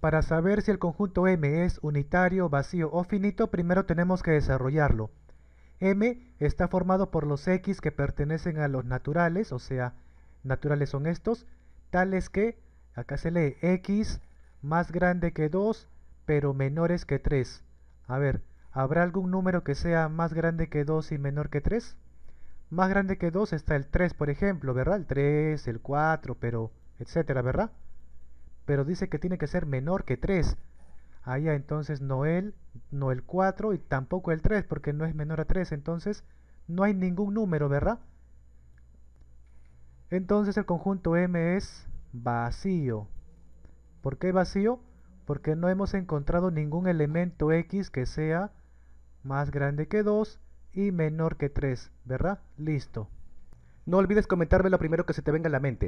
Para saber si el conjunto M es unitario, vacío o finito, primero tenemos que desarrollarlo. M está formado por los X que pertenecen a los naturales, o sea, naturales son estos, tales que, acá se lee X más grande que 2, pero menores que 3. A ver, ¿habrá algún número que sea más grande que 2 y menor que 3? Más grande que 2 está el 3, por ejemplo, ¿verdad? El 3, el 4, pero, etcétera, ¿verdad? pero dice que tiene que ser menor que 3. Allá entonces no el, no el 4 y tampoco el 3 porque no es menor a 3, entonces no hay ningún número, ¿verdad? Entonces el conjunto M es vacío. ¿Por qué vacío? Porque no hemos encontrado ningún elemento X que sea más grande que 2 y menor que 3, ¿verdad? Listo. No olvides comentarme lo primero que se te venga a la mente.